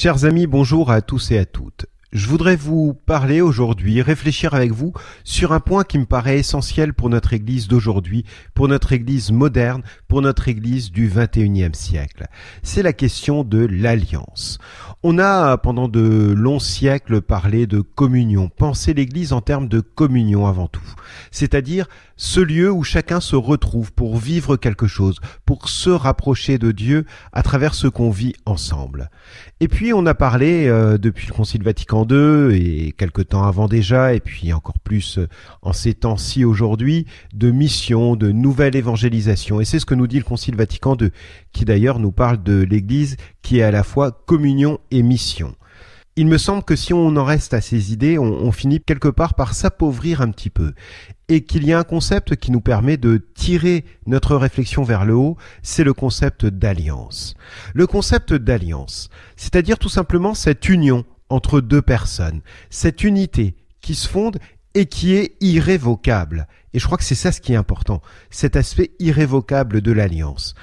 Chers amis, bonjour à tous et à toutes. Je voudrais vous parler aujourd'hui, réfléchir avec vous sur un point qui me paraît essentiel pour notre Église d'aujourd'hui, pour notre Église moderne, pour notre Église du 21e siècle. C'est la question de l'alliance. On a pendant de longs siècles parlé de communion, pensé l'Église en termes de communion avant tout, c'est-à-dire ce lieu où chacun se retrouve pour vivre quelque chose, pour se rapprocher de Dieu à travers ce qu'on vit ensemble. Et puis on a parlé euh, depuis le Concile Vatican et quelque temps avant déjà, et puis encore plus euh, en ces temps-ci aujourd'hui, de mission, de nouvelle évangélisation. Et c'est ce que nous dit le Concile Vatican II, qui d'ailleurs nous parle de l'Église qui est à la fois communion et mission. Il me semble que si on en reste à ces idées, on finit quelque part par s'appauvrir un petit peu. Et qu'il y a un concept qui nous permet de tirer notre réflexion vers le haut, c'est le concept d'alliance. Le concept d'alliance, c'est-à-dire tout simplement cette union entre deux personnes. Cette unité qui se fonde et qui est irrévocable. Et je crois que c'est ça ce qui est important, cet aspect irrévocable de l'alliance.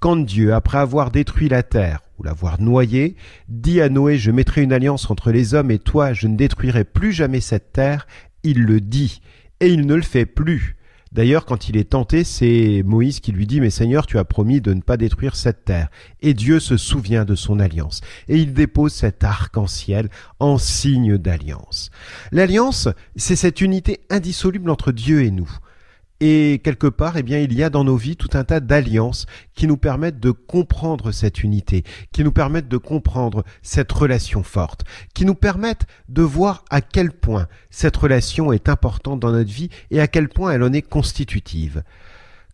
Quand Dieu, après avoir détruit la terre ou l'avoir noyée, dit à Noé, je mettrai une alliance entre les hommes et toi, je ne détruirai plus jamais cette terre, il le dit, et il ne le fait plus. D'ailleurs, quand il est tenté, c'est Moïse qui lui dit, mais Seigneur, tu as promis de ne pas détruire cette terre. Et Dieu se souvient de son alliance. Et il dépose cet arc-en-ciel en signe d'alliance. L'alliance, c'est cette unité indissoluble entre Dieu et nous. Et quelque part, eh bien, il y a dans nos vies tout un tas d'alliances qui nous permettent de comprendre cette unité, qui nous permettent de comprendre cette relation forte, qui nous permettent de voir à quel point cette relation est importante dans notre vie et à quel point elle en est constitutive.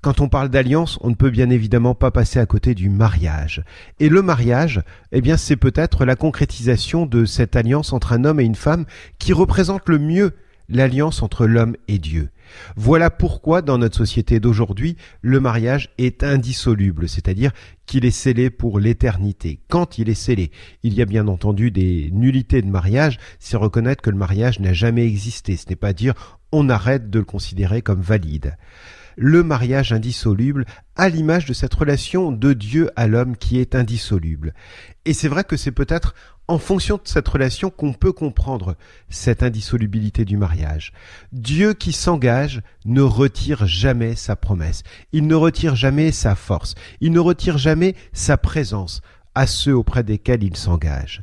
Quand on parle d'alliance, on ne peut bien évidemment pas passer à côté du mariage. Et le mariage, eh bien, c'est peut-être la concrétisation de cette alliance entre un homme et une femme qui représente le mieux l'alliance entre l'homme et Dieu. Voilà pourquoi dans notre société d'aujourd'hui, le mariage est indissoluble, c'est-à-dire qu'il est scellé pour l'éternité. Quand il est scellé, il y a bien entendu des nullités de mariage, c'est reconnaître que le mariage n'a jamais existé, ce n'est pas dire on arrête de le considérer comme valide le mariage indissoluble, à l'image de cette relation de Dieu à l'homme qui est indissoluble. Et c'est vrai que c'est peut-être en fonction de cette relation qu'on peut comprendre cette indissolubilité du mariage. Dieu qui s'engage ne retire jamais sa promesse, il ne retire jamais sa force, il ne retire jamais sa présence à ceux auprès desquels il s'engage.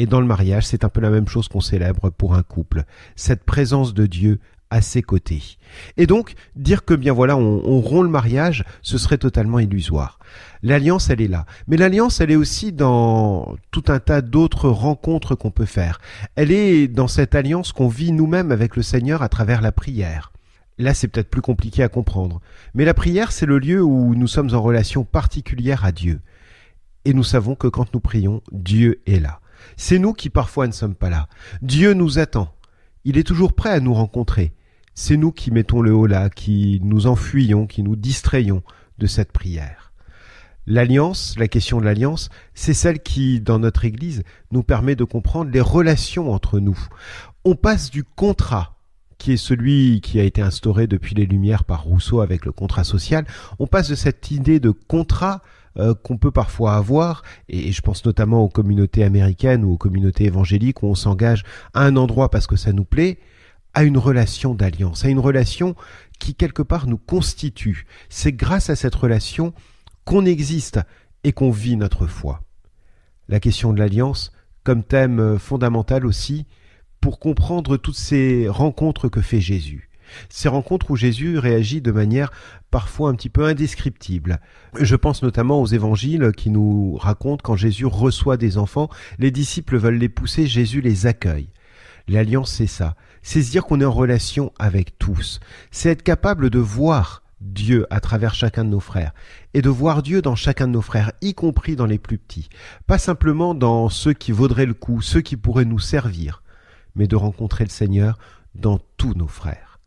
Et dans le mariage, c'est un peu la même chose qu'on célèbre pour un couple, cette présence de Dieu à ses côtés. Et donc, dire que bien voilà, on, on rompt le mariage, ce serait totalement illusoire. L'alliance, elle est là. Mais l'alliance, elle est aussi dans tout un tas d'autres rencontres qu'on peut faire. Elle est dans cette alliance qu'on vit nous-mêmes avec le Seigneur à travers la prière. Là, c'est peut-être plus compliqué à comprendre. Mais la prière, c'est le lieu où nous sommes en relation particulière à Dieu. Et nous savons que quand nous prions, Dieu est là. C'est nous qui parfois ne sommes pas là. Dieu nous attend. Il est toujours prêt à nous rencontrer c'est nous qui mettons le haut là, qui nous enfuyons, qui nous distrayons de cette prière. L'alliance, la question de l'alliance, c'est celle qui, dans notre Église, nous permet de comprendre les relations entre nous. On passe du contrat, qui est celui qui a été instauré depuis les Lumières par Rousseau avec le contrat social, on passe de cette idée de contrat euh, qu'on peut parfois avoir, et je pense notamment aux communautés américaines ou aux communautés évangéliques où on s'engage à un endroit parce que ça nous plaît, à une relation d'alliance, à une relation qui quelque part nous constitue. C'est grâce à cette relation qu'on existe et qu'on vit notre foi. La question de l'alliance, comme thème euh, fondamental aussi, pour comprendre toutes ces rencontres que fait Jésus. Ces rencontres où Jésus réagit de manière parfois un petit peu indescriptible. Je pense notamment aux évangiles qui nous racontent quand Jésus reçoit des enfants, les disciples veulent les pousser, Jésus les accueille. L'alliance, c'est ça. C'est se dire qu'on est en relation avec tous. C'est être capable de voir Dieu à travers chacun de nos frères et de voir Dieu dans chacun de nos frères, y compris dans les plus petits. Pas simplement dans ceux qui vaudraient le coup, ceux qui pourraient nous servir, mais de rencontrer le Seigneur dans tous nos frères.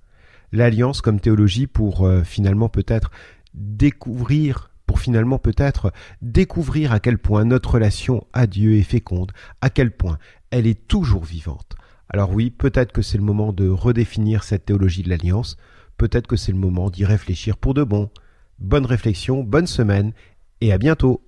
L'alliance comme théologie pour euh, finalement peut-être découvrir pour finalement peut-être découvrir à quel point notre relation à Dieu est féconde, à quel point elle est toujours vivante. Alors oui, peut-être que c'est le moment de redéfinir cette théologie de l'alliance, peut-être que c'est le moment d'y réfléchir pour de bon. Bonne réflexion, bonne semaine, et à bientôt